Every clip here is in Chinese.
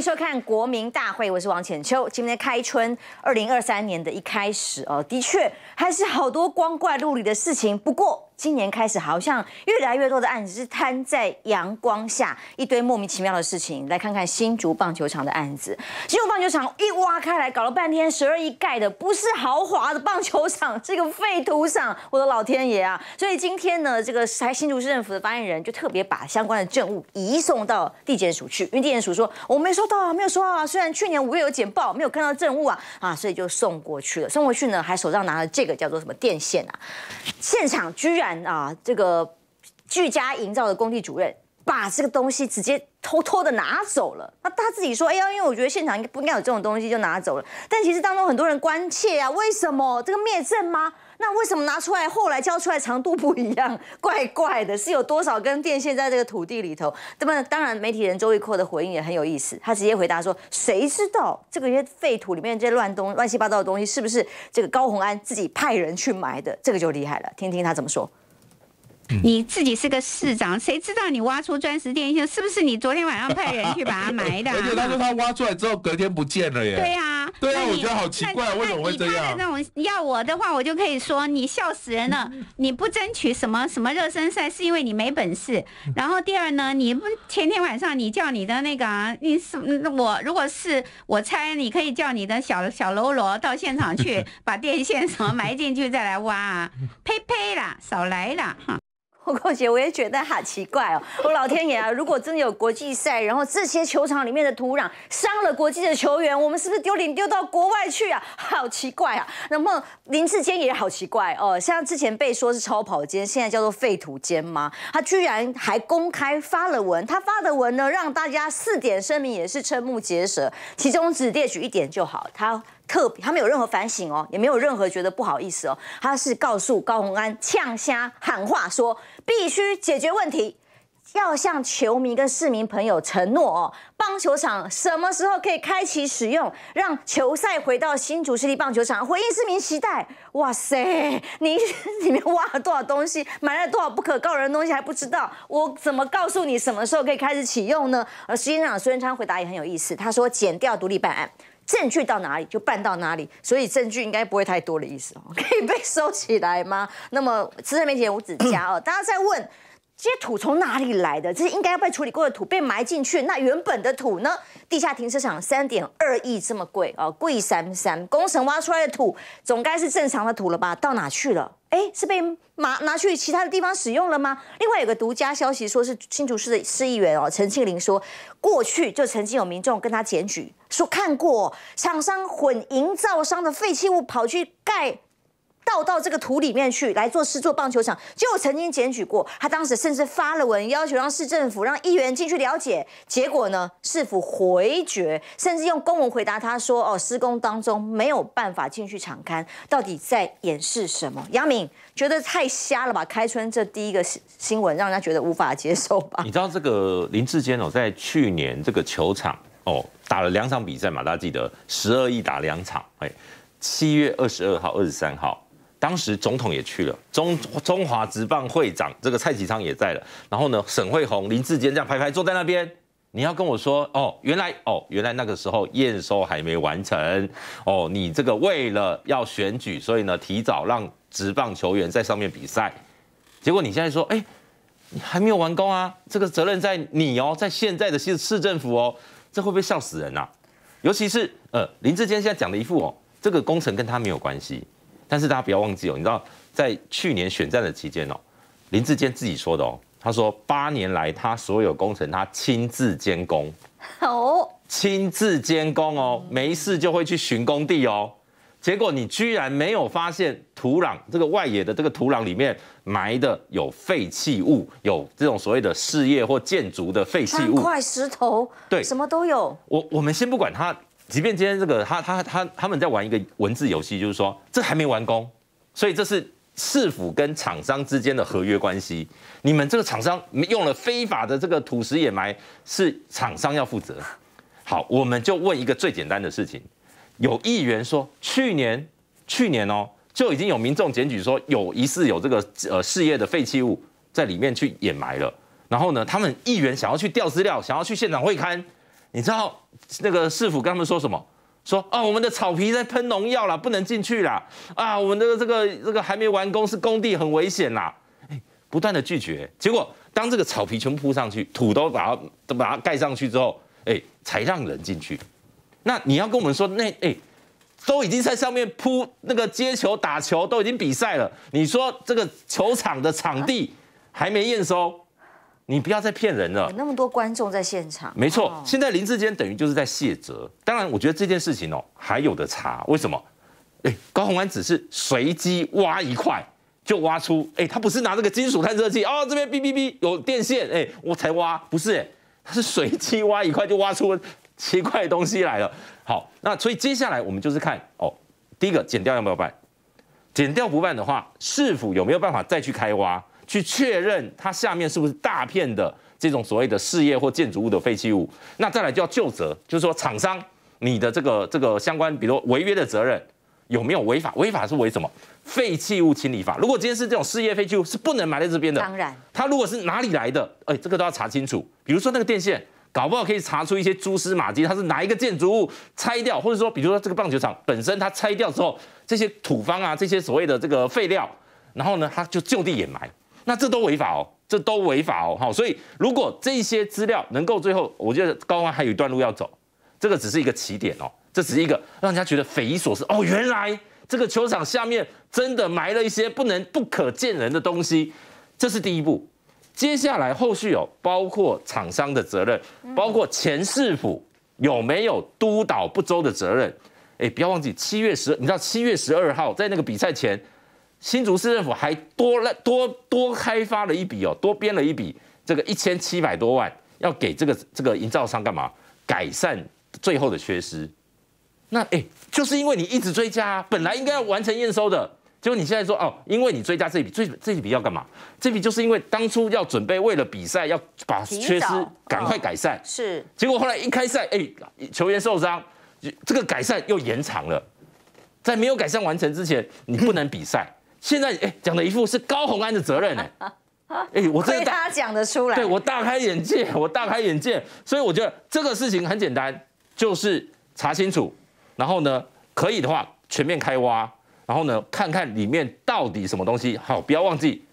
收看国民大会，我是王浅秋。今天开春，二零二三年的一开始哦，的确还是好多光怪陆离的事情。不过，今年开始，好像越来越多的案子是摊在阳光下，一堆莫名其妙的事情。来看看新竹棒球场的案子，新竹棒球场一挖开来，搞了半天十二亿盖的不是豪华的棒球场，这个废土场，我的老天爷啊！所以今天呢，这个台新竹市政府的发言人就特别把相关的证物移送到地检署去，因为地检署说我没收到啊，没有收到啊。虽然去年五月有简报，没有看到证物啊啊，所以就送过去了。送回去呢，还手上拿了这个叫做什么电线啊，现场居然。啊，这个居家营造的工地主任把这个东西直接偷偷的拿走了。那他自己说，哎呀，因为我觉得现场应该不应该有这种东西，就拿走了。但其实当中很多人关切啊，为什么这个灭证吗？那为什么拿出来后来交出来长度不一样？怪怪的，是有多少根电线在这个土地里头？那么当然，媒体人周玉阔的回应也很有意思，他直接回答说，谁知道这个些废土里面这些乱东乱七八糟的东西是不是这个高鸿安自己派人去埋的？这个就厉害了，听听他怎么说。你自己是个市长，谁知道你挖出钻石电线是不是你昨天晚上派人去把它埋的？而且他说他挖出来之后隔天不见了耶。对呀，对啊，我觉得好奇怪，为什么会这样？那他的那种要我的话，我就可以说你笑死人了。你不争取什么什么热身赛，是因为你没本事。然后第二呢，你不前天晚上你叫你的那个你是我，如果是我猜，你可以叫你的小小喽啰到现场去 把电线什么埋进去再来挖。啊，呸呸啦，少来啦。我姑姐我也觉得好奇怪哦，我老天爷啊！如果真的有国际赛，然后这些球场里面的土壤伤了国际的球员，我们是不是丢脸丢到国外去啊？好奇怪啊！那么林志坚也好奇怪哦，像之前被说是超跑间，现在叫做废土间吗？他居然还公开发了文，他发的文呢，让大家四点声明也是瞠目结舌，其中只列举一点就好，他。特别，他没有任何反省哦，也没有任何觉得不好意思哦。他是告诉高红安呛虾喊话说，必须解决问题，要向球迷跟市民朋友承诺哦，棒球场什么时候可以开启使用，让球赛回到新竹市立棒球场，回应市民期待。哇塞，你 里面挖了多少东西，买了多少不可告人的东西还不知道，我怎么告诉你什么时候可以开始启用呢？而实际上，的孙元昌回答也很有意思，他说减掉独立办案。证据到哪里就办到哪里，所以证据应该不会太多的意思哦，可以被收起来吗？那么资深媒体人，我只哦，大家在问。这些土从哪里来的？这些应该要被处理过的土被埋进去，那原本的土呢？地下停车场三点二亿这么贵啊，贵三三。工程挖出来的土总该是正常的土了吧？到哪去了？哎，是被拿拿去其他的地方使用了吗？另外有个独家消息，说是新竹市的市议员哦，陈庆林说，过去就曾经有民众跟他检举，说看过厂商混营造商的废弃物跑去盖。倒到这个土里面去来做施做棒球场，就曾经检举过。他当时甚至发了文，要求让市政府让议员进去了解。结果呢，市府回绝，甚至用公文回答他说：“哦，施工当中没有办法进去场刊，到底在掩饰什么？杨明觉得太瞎了吧！开春这第一个新闻，让人家觉得无法接受吧？你知道这个林志坚哦，在去年这个球场哦打了两场比赛嘛？大家记得十二亿打两场，哎，七月二十二号、二十三号。当时总统也去了，中中华职棒会长这个蔡启昌也在了，然后呢，沈惠宏、林志坚这样排排坐在那边。你要跟我说哦，原来哦，原来那个时候验收还没完成哦，你这个为了要选举，所以呢，提早让职棒球员在上面比赛，结果你现在说，哎，你还没有完工啊，这个责任在你哦，在现在的市市政府哦，这会不会笑死人啊？尤其是呃，林志坚现在讲的一副哦，这个工程跟他没有关系。但是大家不要忘记哦，你知道在去年选战的期间哦，林志坚自己说的哦，他说八年来他所有工程他亲自监工哦，亲自监工哦，没事就会去巡工地哦，结果你居然没有发现土壤这个外野的这个土壤里面埋的有废弃物，有这种所谓的事业或建筑的废弃物，块石头对什么都有。我我们先不管他。即便今天这个他他他他们在玩一个文字游戏，就是说这还没完工，所以这是市府跟厂商之间的合约关系。你们这个厂商用了非法的这个土石掩埋，是厂商要负责。好，我们就问一个最简单的事情。有议员说，去年去年哦就已经有民众检举说有疑似有这个呃事业的废弃物在里面去掩埋了，然后呢，他们议员想要去调资料，想要去现场会勘。你知道那个市府跟他们说什么？说啊，我们的草皮在喷农药了，不能进去了。啊，我们的这个这个这个还没完工，是工地，很危险啦。哎，不断的拒绝。结果当这个草皮全部铺上去，土都把它都把它盖上去之后，哎，才让人进去。那你要跟我们说，那哎，都已经在上面铺那个接球、打球，都已经比赛了。你说这个球场的场地还没验收？你不要再骗人了，那么多观众在现场。没错，现在林志坚等于就是在谢责。当然，我觉得这件事情哦，还有的查。为什么？哎，高宏安只是随机挖一块，就挖出哎，他不是拿这个金属探测器哦，这边哔哔哔有电线哎，我才挖，不是哎，他是随机挖一块就挖出奇怪的东西来了。好，那所以接下来我们就是看哦，第一个剪掉要不要办？剪掉不办的话，市府有没有办法再去开挖？去确认它下面是不是大片的这种所谓的事业或建筑物的废弃物，那再来就要就责，就是说厂商你的这个这个相关，比如说违约的责任有没有违法？违法是为什么？废弃物清理法，如果今天是这种事业废弃物是不能埋在这边的。当然，它如果是哪里来的，哎，这个都要查清楚。比如说那个电线，搞不好可以查出一些蛛丝马迹，它是哪一个建筑物拆掉，或者说比如说这个棒球场本身它拆掉之后，这些土方啊，这些所谓的这个废料，然后呢，它就就地掩埋。那这都违法哦，这都违法哦，好，所以如果这些资料能够最后，我觉得高官还有一段路要走，这个只是一个起点哦，这只是一个让人家觉得匪夷所思哦，原来这个球场下面真的埋了一些不能不可见人的东西，这是第一步。接下来后续有包括厂商的责任，包括前市府有没有督导不周的责任？哎，不要忘记七月十，你知道七月十二号在那个比赛前。新竹市政府还多了多多开发了一笔哦，多编了一笔这个一千七百多万，要给这个这个营造商干嘛？改善最后的缺失。那哎，就是因为你一直追加，本来应该要完成验收的，结果你现在说哦，因为你追加这一笔，这这一笔要干嘛？这笔就是因为当初要准备为了比赛要把缺失赶快改善，是。结果后来一开赛，哎，球员受伤，这个改善又延长了。在没有改善完成之前，你不能比赛。现在哎，讲的一副是高红安的责任哎，哎，我真的他讲得出来，对我大开眼界，我大开眼界，所以我觉得这个事情很简单，就是查清楚，然后呢，可以的话全面开挖，然后呢，看看里面到底什么东西。好，不要忘记，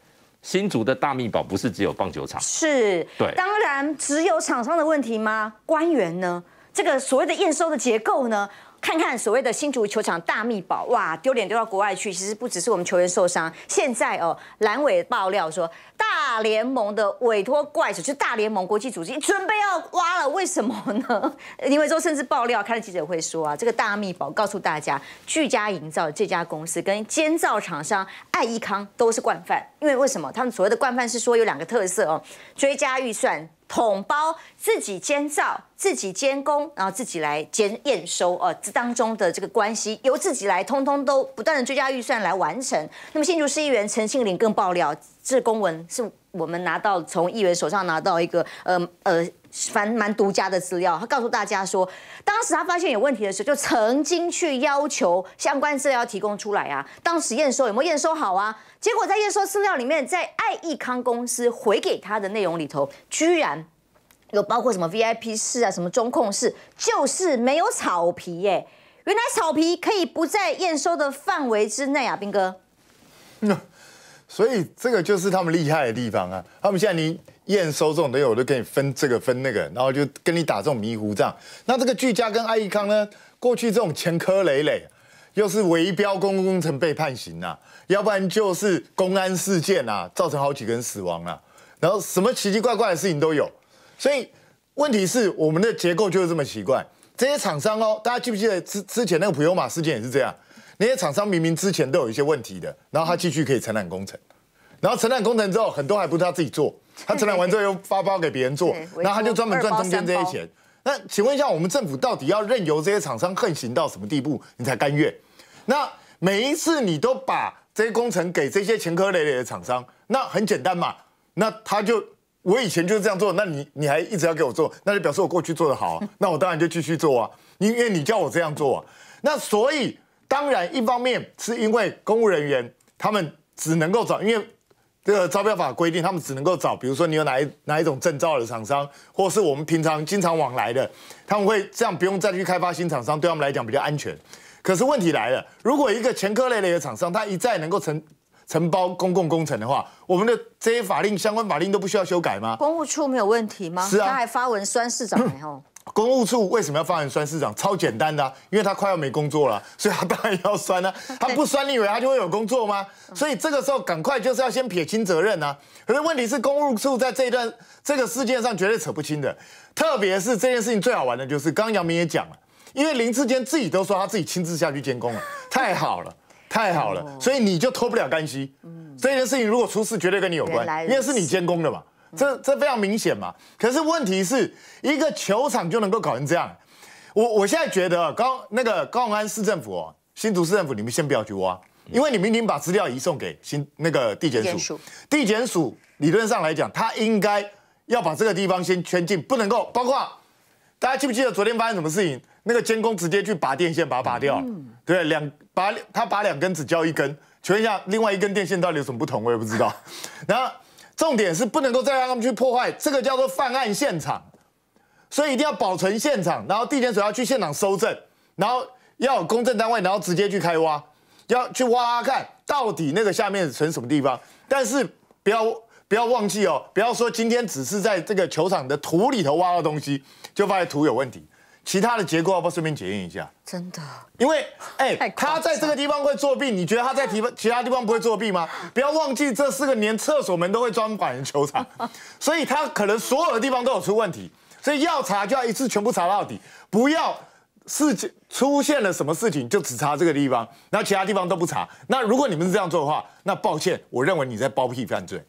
新竹的大秘宝不是只有棒球场，是，对，当然只有厂商的问题吗？官员呢？这个所谓的验收的结构呢？看看所谓的新足球场大秘宝，哇，丢脸丢到国外去。其实不只是我们球员受伤，现在哦，蓝委爆料说，大联盟的委托怪手，就大联盟国际组织准备要挖了，为什么呢？因为说甚至爆料，开了记者会说啊，这个大秘宝告诉大家，聚家营造这家公司跟监造厂商爱益康都是惯犯。因为为什么？他们所谓的惯犯是说有两个特色哦，追加预算。统包自己监造、自己监工，然后自己来监验收，呃，这当中的这个关系由自己来，通通都不断的追加预算来完成。那么新竹市议员陈庆林更爆料，这公文是我们拿到从议员手上拿到一个，呃呃。反蛮独家的资料，他告诉大家说，当时他发现有问题的时候，就曾经去要求相关资料提供出来啊。当时验收有没有验收好啊？结果在验收资料里面，在爱益康公司回给他的内容里头，居然有包括什么 VIP 室啊，什么中控室，就是没有草皮耶。原来草皮可以不在验收的范围之内啊，兵哥。所以这个就是他们厉害的地方啊！他们现在你验收这种东西，我都给你分这个分那个，然后就跟你打这种迷糊仗。那这个巨家跟爱益康呢，过去这种前科累累，又是围标公工程被判刑呐，要不然就是公安事件呐，造成好几个人死亡了，然后什么奇奇怪怪的事情都有。所以问题是我们的结构就是这么奇怪。这些厂商哦，大家记不记得之之前那个普悠马事件也是这样？那些厂商明明之前都有一些问题的，然后他继续可以承揽工程，然后承揽工程之后，很多还不是他自己做，他承揽完之后又发包给别人做，然后他就专门赚中间这些钱。那请问一下，我们政府到底要任由这些厂商横行到什么地步，你才甘愿？那每一次你都把这些工程给这些前科累累的厂商，那很简单嘛？那他就我以前就是这样做，那你你还一直要给我做，那就表示我过去做的好，那我当然就继续做啊，因为你叫我这样做。啊，那所以。当然，一方面是因为公务人员他们只能够找，因为这个招标法规定他们只能够找，比如说你有哪一哪一种证照的厂商，或是我们平常经常往来的，他们会这样不用再去开发新厂商，对他们来讲比较安全。可是问题来了，如果一个前科累累的厂商，他一再能够承承包公共工程的话，我们的这些法令相关法令都不需要修改吗？公务处没有问题吗？是啊，他还发文酸市长，哎公务处为什么要发人酸市长？超简单的，因为他快要没工作了，所以他当然要酸啊。他不酸，你以为他就会有工作吗？所以这个时候赶快就是要先撇清责任呢。可是问题是，公务处在这段这个事件上绝对扯不清的。特别是这件事情最好玩的就是，刚刚杨明也讲了，因为林志坚自己都说他自己亲自下去监工了，太好了，太好了。所以你就脱不了干系。嗯，这件事情如果出事，绝对跟你有关，因为是你监工的嘛。这这非常明显嘛，可是问题是一个球场就能够搞成这样，我我现在觉得高那个高雄市政府、哦，新竹市政府，你们先不要去挖，因为你明天把资料移送给新那个地检署，地检署理论上来讲，他应该要把这个地方先圈禁，不能够包括大家记不记得昨天发生什么事情？那个监工直接去拔电线，把它拔掉了，对两拔他拔两根，只交一根，求问一下另外一根电线到底有什么不同，我也不知道，然后。重点是不能够再让他们去破坏这个叫做犯案现场，所以一定要保存现场，然后地检署要去现场收证，然后要有公证单位，然后直接去开挖，要去挖看到底那个下面存什么地方。但是不要不要忘记哦，不要说今天只是在这个球场的土里头挖到东西，就发现土有问题。其他的结构，要不要顺便检验一下，真的。因为，哎，他在这个地方会作弊，你觉得他在其他其他地方不会作弊吗？不要忘记，这四个连厕所门都会装管的球场，所以他可能所有的地方都有出问题。所以要查就要一次全部查到底，不要事情出现了什么事情就只查这个地方，然后其他地方都不查。那如果你们是这样做的话，那抱歉，我认为你在包庇犯罪。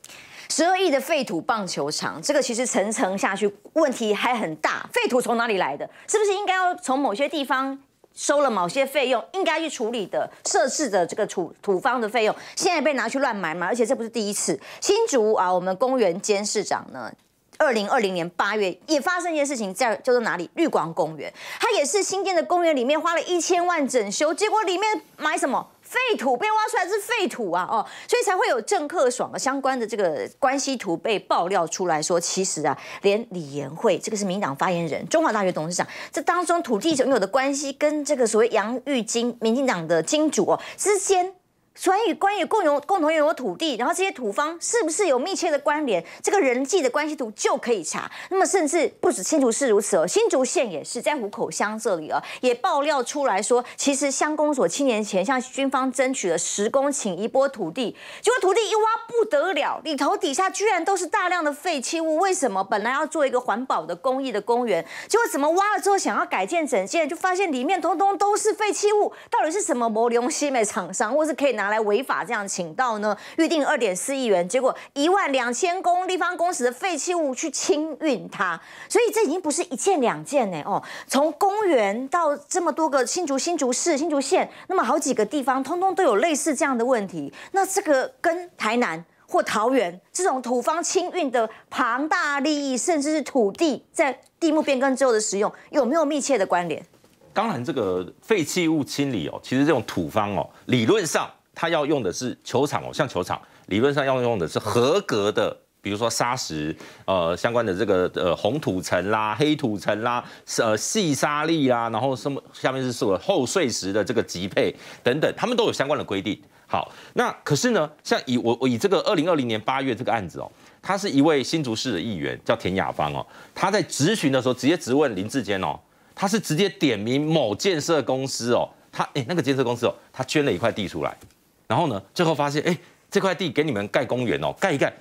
十二亿的废土棒球场，这个其实层层下去问题还很大。废土从哪里来的？是不是应该要从某些地方收了某些费用，应该去处理的设置的这个土土方的费用，现在被拿去乱埋嘛？而且这不是第一次。新竹啊，我们公园监事长呢，二零二零年八月也发生一件事情，在叫做哪里？绿光公园，它也是新建的公园里面花了一千万整修，结果里面埋什么？废土被挖出来是废土啊，哦，所以才会有郑克爽相关的这个关系图被爆料出来，说其实啊，连李延慧这个是民党发言人、中华大学董事长，这当中土地拥有的关系跟这个所谓杨玉金、民进党的金主哦之间。所以关于共有共同拥有土地，然后这些土方是不是有密切的关联，这个人际的关系图就可以查。那么甚至不止新竹是如此哦，新竹县也是在虎口乡这里哦，也爆料出来说，其实乡公所七年前向军方争取了十公顷一波土地，结果土地一挖不得了，里头底下居然都是大量的废弃物。为什么本来要做一个环保的公益的公园，结果怎么挖了之后想要改建整建，就发现里面通通都是废弃物？到底是什么模用西美厂商或是可以拿？来违法这样请到呢？预定二点四亿元，结果一万两千公立方公尺的废弃物去清运它，所以这已经不是一件两件呢。哦，从公园到这么多个新竹、新竹市、新竹县，那么好几个地方，通通都有类似这样的问题。那这个跟台南或桃园这种土方清运的庞大利益，甚至是土地在地目变更之后的使用，有没有密切的关联？当然，这个废弃物清理哦，其实这种土方哦，理论上。他要用的是球场哦，像球场理论上要用的是合格的，比如说砂石，呃，相关的这个呃红土层啦、黑土层啦，呃细沙粒啦，然后什么下面是什么厚碎石的这个级配等等，他们都有相关的规定。好，那可是呢，像以我我以这个二零二零年八月这个案子哦，他是一位新竹市的议员，叫田雅芳哦，他在质询的时候直接质问林志坚哦，他是直接点名某建设公司哦，他哎那个建设公司哦，他捐了一块地出来。然后呢，最后发现，哎，这块地给你们盖公园哦，盖一盖，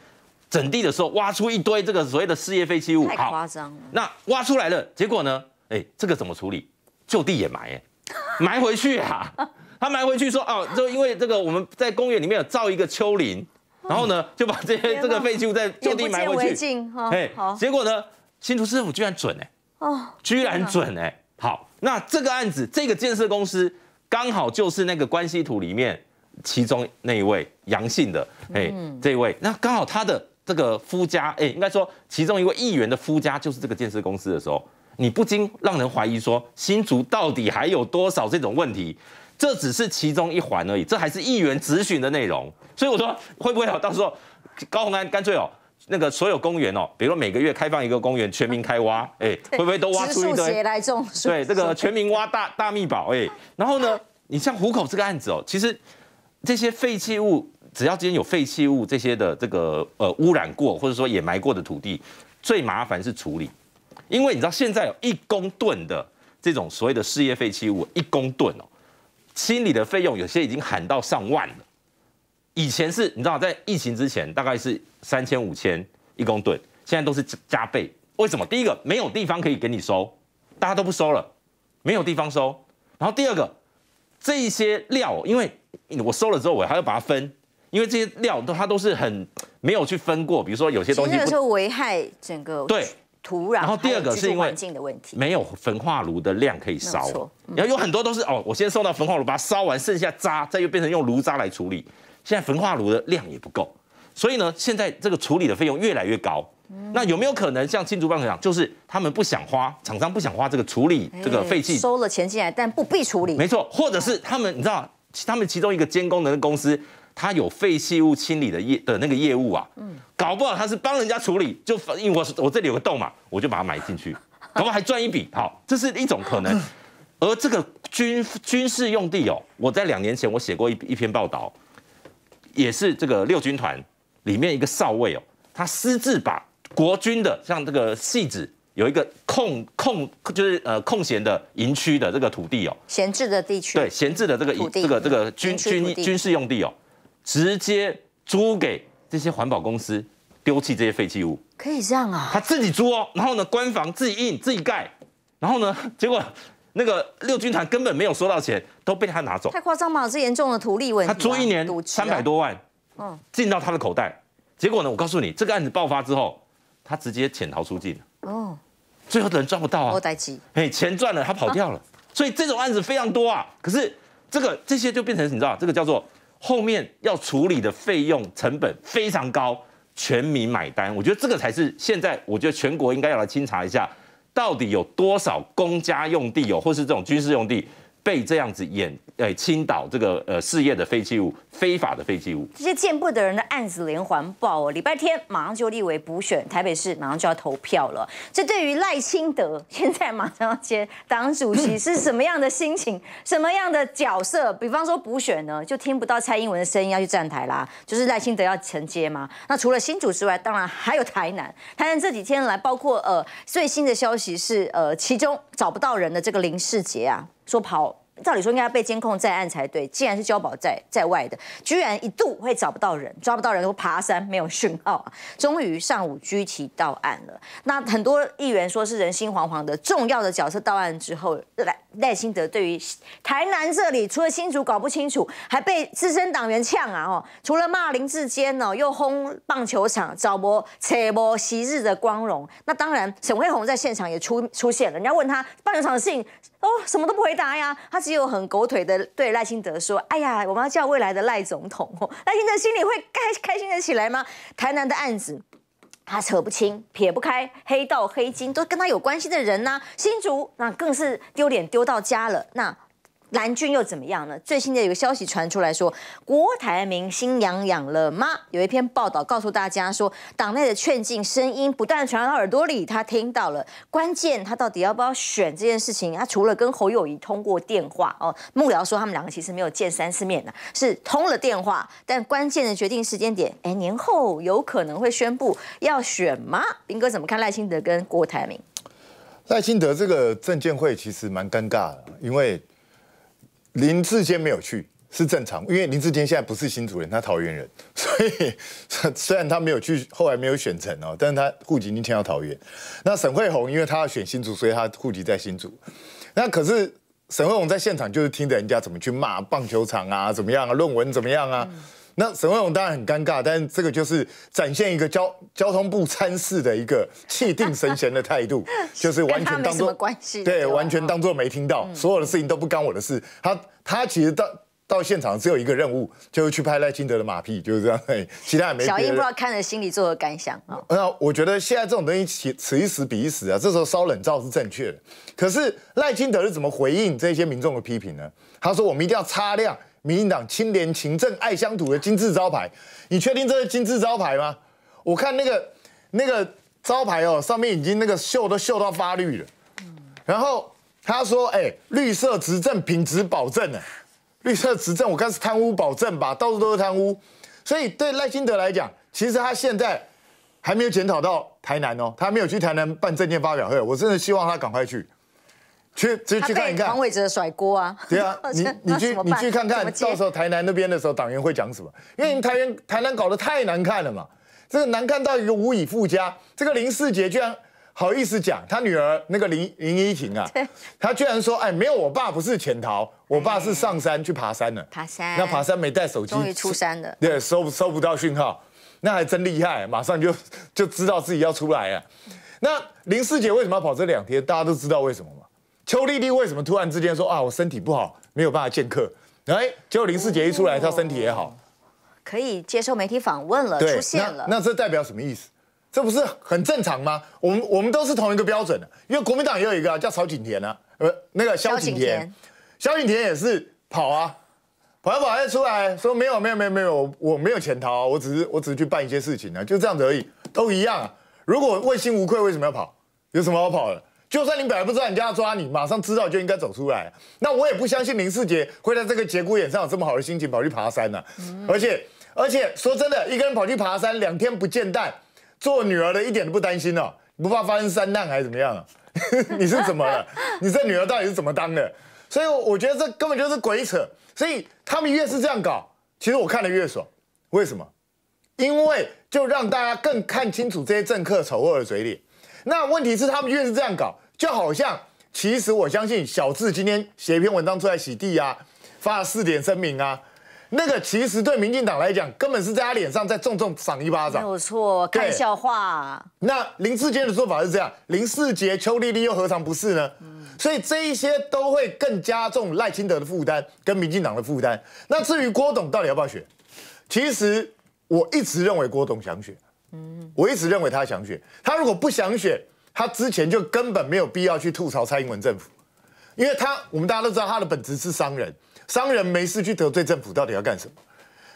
整地的时候挖出一堆这个所谓的事业废弃物，好夸张。那挖出来了，结果呢，哎，这个怎么处理？就地掩埋，哎，埋回去啊。他埋回去说，哦，就因为这个我们在公园里面有造一个丘陵，然后呢，就把这这个废弃物在就地埋回去。哎，好。结果呢，新竹市政府居然准，哎，哦，居然准，哎，好。那这个案子，这个建设公司刚好就是那个关系图里面。其中那一位阳性的哎，这位那刚好他的这个夫家哎，应该说其中一位议员的夫家就是这个建设公司的时候，你不禁让人怀疑说新竹到底还有多少这种问题？这只是其中一环而已，这还是议员咨询的内容。所以我说会不会哦，到时候高鸿安干脆哦，那个所有公园哦，比如说每个月开放一个公园，全民开挖 哎，会不会都挖出一堆来种对，这个全民挖大大密宝哎，然后呢，你像虎口这个案子哦，其实。这些废弃物，只要之天有废弃物，这些的这个呃污染过或者说掩埋过的土地，最麻烦是处理，因为你知道现在有一公吨的这种所谓的事业废弃物，一公吨哦，清理的费用有些已经喊到上万了。以前是你知道在疫情之前大概是三千五千一公吨，现在都是加倍。为什么？第一个没有地方可以给你收，大家都不收了，没有地方收。然后第二个。这一些料，因为我收了之后，我还要把它分，因为这些料都它都是很没有去分过。比如说有些东西不，的是危害整个对土壤。然后第二个是因为环境的问题，没有焚化炉的量可以烧。然后有很多都是哦，我先送到焚化炉把它烧完，剩下渣再又变成用炉渣来处理。现在焚化炉的量也不够，所以呢，现在这个处理的费用越来越高。那有没有可能像青竹棒所讲，就是他们不想花，厂商不想花这个处理这个废弃，收了钱进来，但不必处理。没错，或者是他们，你知道，他们其中一个监工的公司，他有废弃物清理的业的那个业务啊，嗯，搞不好他是帮人家处理，就因为我我这里有个洞嘛，我就把它埋进去，搞不好还赚一笔。好，这是一种可能。而这个军军事用地哦，我在两年前我写过一一篇报道，也是这个六军团里面一个少尉哦，他私自把。国军的像这个戏子有一个空空就是呃空闲的营区的这个土地哦，闲置的地区，对，闲置的这个这个这个军军军事用地哦，直接租给这些环保公司丢弃这些废弃物，可以这样啊？他自己租哦，然后呢，官房自己印自己盖，然后呢，结果那个六军团根本没有收到钱，都被他拿走，太夸张了，这严重的土地违法，他租一年三百多万，嗯，进到他的口袋，结果呢，我告诉你，这个案子爆发之后。他直接潜逃出境哦，最后的人赚不到啊，待哎，钱赚了，他跑掉了，所以这种案子非常多啊。可是这个这些就变成你知道这个叫做后面要处理的费用成本非常高，全民买单。我觉得这个才是现在，我觉得全国应该要来清查一下，到底有多少公家用地有，或是这种军事用地被这样子掩。呃，倾倒这个呃，事业的废弃物，非法的废弃物，这些见不得人的案子连环爆哦。礼拜天马上就立为补选，台北市马上就要投票了。这对于赖清德现在马上要接党主席，是什么样的心情，什么样的角色？比方说补选呢，就听不到蔡英文的声音要去站台啦，就是赖清德要承接吗？那除了新主之外，当然还有台南。台南这几天来，包括呃最新的消息是，呃，其中找不到人的这个林世杰啊，说跑。照理说应该被监控在案才对，既然是交保在在外的，居然一度会找不到人，抓不到人，都爬山没有讯号啊，终于上午拘提到案了。那很多议员说是人心惶惶的，重要的角色到案之后，赖赖清德对于台南这里除了新竹搞不清楚，还被资深党员呛啊，哦，除了骂林志坚哦，又轰棒球场，找不扯不昔日的光荣。那当然，沈惠宏在现场也出出现了，人家问他棒球场的事。情。哦，什么都不回答呀，他只有很狗腿的对赖清德说：“哎呀，我们要叫未来的赖总统。”赖清德心里会开开心的起来吗？台南的案子，他扯不清，撇不开黑道黑金都跟他有关系的人呐，新竹那更是丢脸丢到家了，那。蓝军又怎么样呢？最新的有个消息传出来说，郭台铭心痒痒了吗？有一篇报道告诉大家说，党内的劝进声音不断传到耳朵里，他听到了。关键他到底要不要选这件事情？他除了跟侯友谊通过电话哦，幕僚说他们两个其实没有见三次面呢，是通了电话。但关键的决定时间点，哎，年后有可能会宣布要选吗？兵哥怎么看赖清德跟郭台铭？赖清德这个证监会其实蛮尴尬的，因为。林志坚没有去是正常，因为林志坚现在不是新竹人，他桃园人，所以虽然他没有去，后来没有选成哦，但是他户籍已经迁到桃园。那沈惠宏，因为他要选新竹，所以他户籍在新竹。那可是沈惠宏在现场就是听着人家怎么去骂棒球场啊，怎么样啊，论文怎么样啊。那沈文勇当然很尴尬，但是这个就是展现一个交交通部参事的一个气定神闲的态度，就是完全当做对完全当做没听到，所有的事情都不干我的事。他他其实到到现场只有一个任务，就是去拍赖清德的马屁，就是这样。其他也没。小英不知道看了心里作何感想啊？那我觉得现在这种东西，此此一时彼一时啊。这时候烧冷灶是正确的，可是赖清德是怎么回应这些民众的批评呢？他说我们一定要擦亮。民进党清廉勤政爱乡土的金字招牌，你确定这是金字招牌吗？我看那个那个招牌哦，上面已经那个锈都锈到发绿了。然后他说：“哎，绿色执政品质保证呢？绿色执政，我看是贪污保证吧？到处都是贪污，所以对赖清德来讲，其实他现在还没有检讨到台南哦，他没有去台南办政件发表会。我真的希望他赶快去。”去，直接看一看。黄伟哲甩锅啊！对啊，你你去你去看看，到时候台南那边的时候，党员会讲什么？因为台南台南搞得太难看了嘛，这个难看到一个无以复加。这个林世杰居然好意思讲他女儿那个林林依婷啊，他居然说，哎，没有我爸不是潜逃，我爸是上山去爬山了。爬山？那爬山没带手机？终于出山了。对，收收不到讯号，那还真厉害，马上就就知道自己要出来了。那林世杰为什么要跑这两天？大家都知道为什么吗？邱丽丽为什么突然之间说啊我身体不好没有办法见客？哎，结果林世杰一出来，他身体也好，可以接受媒体访问了，出现了。那这代表什么意思？这不是很正常吗？我们我们都是同一个标准的，因为国民党也有一个叫曹景田啊，呃那个萧景田，萧景田也是跑啊，跑来跑来出来说没有没有没有没有，我没有潜逃，啊，我只是我只是去办一些事情呢，就这样子而已，都一样啊。如果问心无愧，为什么要跑？有什么好跑的？就算你本来不知道人家要抓你，马上知道就应该走出来。那我也不相信林世杰会在这个节骨眼上有这么好的心情跑去爬山呢。而且，而且说真的，一个人跑去爬山，两天不见蛋，做女儿的一点都不担心哦，不怕发生山难还是怎么样啊？你是怎么了？你这女儿到底是怎么当的？所以我觉得这根本就是鬼扯。所以他们越是这样搞，其实我看得越爽。为什么？因为就让大家更看清楚这些政客丑恶的嘴脸。那问题是他们越是这样搞，就好像其实我相信小智今天写一篇文章出来洗地啊，发了四点声明啊，那个其实对民进党来讲根本是在他脸上再重重赏一巴掌，没有错，看笑话。那林志杰的做法是这样，林世杰、邱丽丽又何尝不是呢？所以这一些都会更加重赖清德的负担跟民进党的负担。那至于郭董到底要不要选，其实我一直认为郭董想选。我一直认为他想选，他如果不想选，他之前就根本没有必要去吐槽蔡英文政府，因为他我们大家都知道他的本质是商人，商人没事去得罪政府，到底要干什么？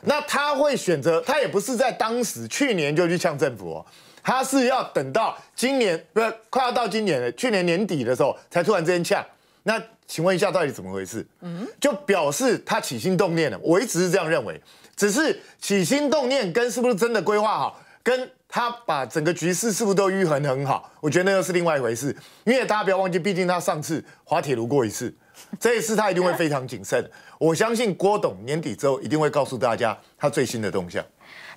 那他会选择，他也不是在当时去年就去呛政府哦，他是要等到今年，不是快要到今年了，去年年底的时候才突然之间呛。那请问一下，到底怎么回事？嗯，就表示他起心动念了。我一直是这样认为，只是起心动念跟是不是真的规划好。跟他把整个局势是不是都愈判很好？我觉得那又是另外一回事，因为大家不要忘记，毕竟他上次滑铁卢过一次，这一次他一定会非常谨慎。我相信郭董年底之后一定会告诉大家他最新的动向。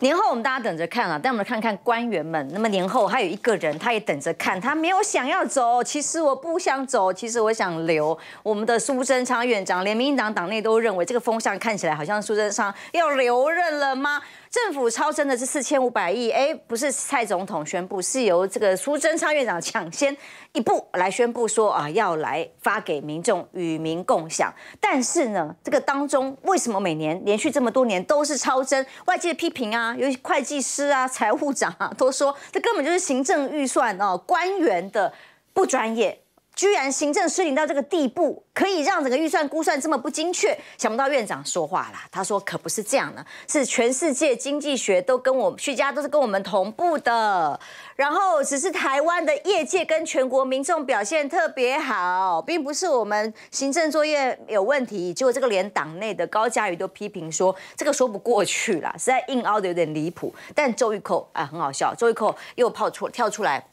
年后我们大家等着看啊，但我们看看官员们。那么年后还有一个人，他也等着看，他没有想要走。其实我不想走，其实我想留。我们的苏贞昌院长连民进党党内都认为这个风向看起来好像苏贞昌要留任了吗？政府超增的是四千五百亿，哎，不是蔡总统宣布，是由这个苏贞昌院长抢先一步来宣布说啊，要来发给民众与民共享。但是呢，这个当中为什么每年连续这么多年都是超增？外界批评啊，尤其会计师啊、财务长啊都说，这根本就是行政预算哦，官员的不专业。居然行政失灵到这个地步，可以让整个预算估算这么不精确？想不到院长说话啦，他说可不是这样的，是全世界经济学都跟我们家都是跟我们同步的，然后只是台湾的业界跟全国民众表现特别好，并不是我们行政作业有问题。结果这个连党内的高嘉瑜都批评说这个说不过去了，实在硬凹的有点离谱。但周玉蔻哎很好笑，周玉蔻又泡出跳出来。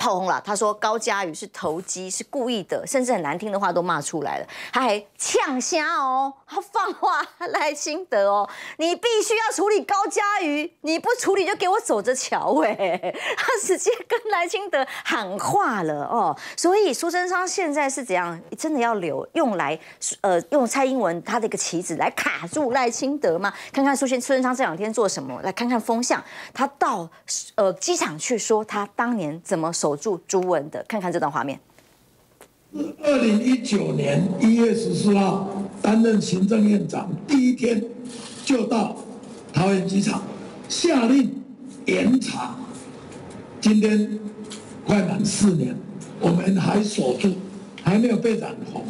炮轰了，他说高嘉瑜是投机，是故意的，甚至很难听的话都骂出来了。他还呛虾哦，他放话赖清德哦，你必须要处理高嘉瑜，你不处理就给我走着瞧哎。他直接跟赖清德喊话了哦，所以苏贞昌现在是怎样？真的要留用来呃用蔡英文他的一个棋子来卡住赖清德吗？看看苏先苏贞昌这两天做什么，来看看风向。他到呃机场去说他当年怎么守。锁住朱文的，看看这段画面。二零一九年一月十四号担任行政院长，第一天就到桃园机场下令严查。今天快满四年，我们还锁住，还没有被染红。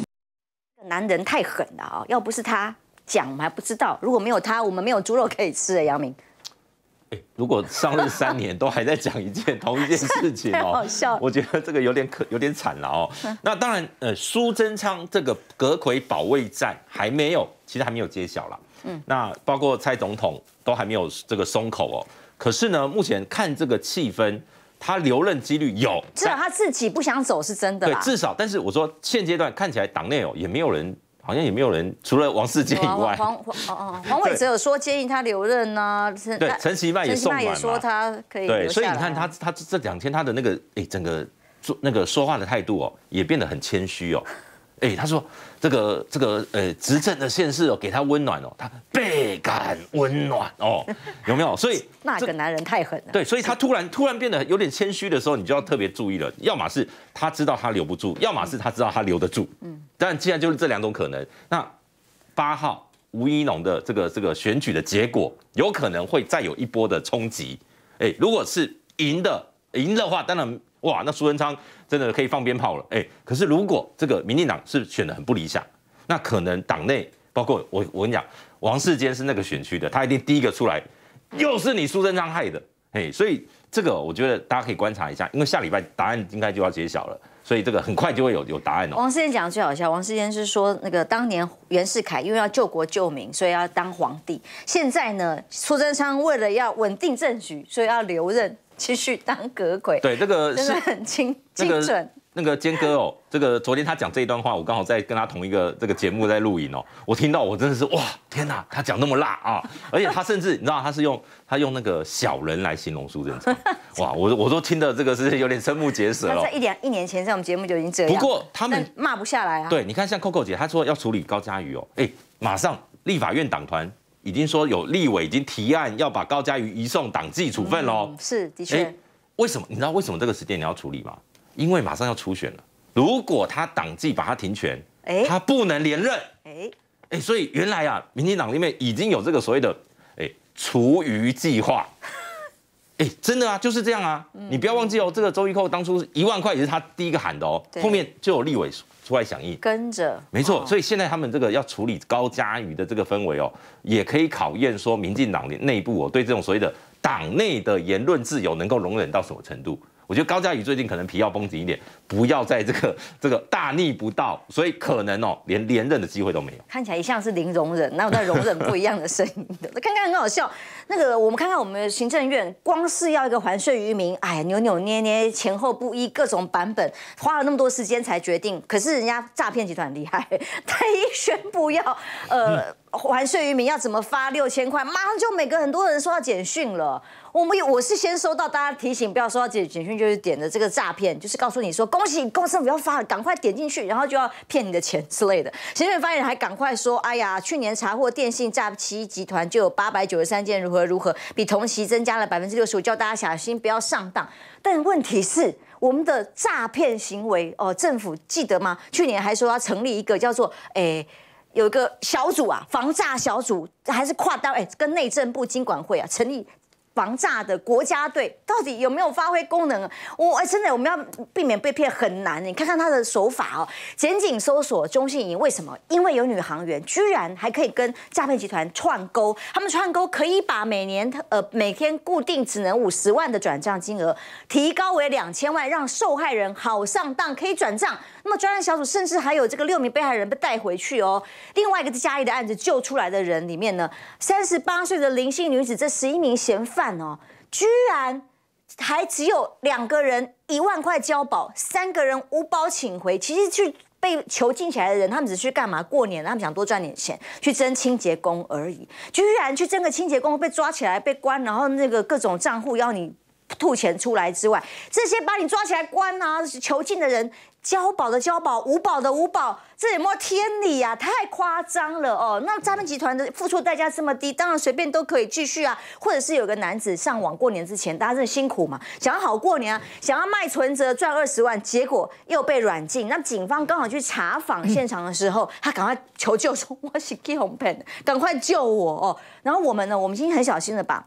男人太狠了啊！要不是他讲，我们还不知道。如果没有他，我们没有猪肉可以吃哎，杨明。如果上任三年都还在讲一件同一件事情哦，我觉得这个有点可有点惨了哦。那当然，呃，苏贞昌这个隔奎保卫战还没有，其实还没有揭晓了。嗯，那包括蔡总统都还没有这个松口哦。可是呢，目前看这个气氛，他留任几率有，至少他自己不想走是真的。对，至少但是我说现阶段看起来党内哦也没有人。好像也没有人，除了王世坚以外，黄黄哦哦，黄伟只有说建议他留任啊，对，陈其迈也送了嘛，也说他可以，对，所以你看他他这两天他的那个哎，整个做那个说话的态度哦，也变得很谦虚哦。哎，他说这个这个呃，执政的现市哦，给他温暖哦，他倍感温暖哦，有没有？所以 那个男人太狠了。对，所以他突然突然变得有点谦虚的时候，你就要特别注意了。要么是他知道他留不住，要么是他知道他留得住。嗯，但既然就是这两种可能，那八号吴依农的这个这个选举的结果，有可能会再有一波的冲击。哎，如果是赢的赢的话，当然。哇，那苏贞昌真的可以放鞭炮了，哎，可是如果这个民进党是选的很不理想，那可能党内包括我，我跟你讲，王世坚是那个选区的，他一定第一个出来，又是你苏贞昌害的，哎，所以这个我觉得大家可以观察一下，因为下礼拜答案应该就要揭晓了，所以这个很快就会有有答案了。王世坚讲最好笑，王世坚是说那个当年袁世凯因为要救国救民，所以要当皇帝，现在呢，苏贞昌为了要稳定政局，所以要留任。继续当格鬼，对这个真的很精精准。那个坚哥哦，这个昨天他讲这一段话，我刚好在跟他同一个这个节目在录影哦，我听到我真的是哇天哪，他讲那么辣啊！而且他甚至你知道他是用他用那个小人来形容苏贞昌，哇，我我都听得这个是有点瞠目结舌了。在一点一年前在我们节目就已经这样，不过他们骂不下来啊。对，你看像 Coco 姐，她说要处理高嘉瑜哦，哎，马上立法院党团。已经说有立委已经提案要把高嘉瑜移送党纪处分喽，是的确。为什么？你知道为什么这个时间你要处理吗？因为马上要初选了，如果他党纪把他停权，哎，他不能连任，哎哎，所以原来啊，民进党里面已经有这个所谓的哎除余计划，哎，真的啊，就是这样啊，你不要忘记哦，这个周玉蔻当初一万块也是他第一个喊的哦，后面就有立委出来响应，跟着没错，所以现在他们这个要处理高嘉瑜的这个氛围哦，也可以考验说民进党的内部哦对这种所谓的党内的言论自由能够容忍到什么程度。我觉得高嘉宇最近可能皮要绷紧一点，不要在这个 这个大逆不道，所以可能哦连连任的机会都没有。看起来向是零容忍，那在容忍不一样的声音的，看看很好笑。那个我们看看我们的行政院，光是要一个还税于民，哎，扭扭捏捏，前后不一，各种版本，花了那么多时间才决定，可是人家诈骗集团厉害，他一宣布要呃还税于民，要怎么发六千块，马上就每个很多人说要简讯了。我们有，我是先收到大家提醒，不要收到简简讯，就是点的这个诈骗，就是告诉你说恭喜，公司不要发了，赶快点进去，然后就要骗你的钱之类的。行政发言人还赶快说：“哎呀，去年查获电信诈欺集团就有八百九十三件，如何如何，比同期增加了百分之六十五，叫大家小心不要上当。”但问题是，我们的诈骗行为哦，政府记得吗？去年还说要成立一个叫做“诶，有一个小组啊，防诈小组，还是跨单位，跟内政部经管会啊，成立。”防诈的国家队到底有没有发挥功能？我哎真的，我们要避免被骗很难。你看看他的手法哦，严谨搜索中信银为什么？因为有女航员居然还可以跟诈骗集团串勾，他们串勾可以把每年呃每天固定只能五十万的转账金额提高为两千万，让受害人好上当可以转账。那么专案小组甚至还有这个六名被害人被带回去哦。另外一个嘉义的案子救出来的人里面呢，三十八岁的灵性女子，这十一名嫌犯。哦，居然还只有两个人一万块交保，三个人无保请回。其实去被囚禁起来的人，他们只是去干嘛？过年，他们想多赚点钱，去争清洁工而已。居然去争个清洁工被抓起来被关，然后那个各种账户要你。吐钱出来之外，这些把你抓起来关啊、囚禁的人，交保的交保，无保的无保，这有没天理呀？太夸张了哦！那诈骗集团的付出代价这么低，当然随便都可以继续啊。或者是有个男子上网过年之前，大家真的辛苦嘛？想要好过年，啊，想要卖存折赚二十万，结果又被软禁。那警方刚好去查访现场的时候，他赶快求救说：“我是 Kong p n 赶快救我哦！”然后我们呢，我们今天很小心的把。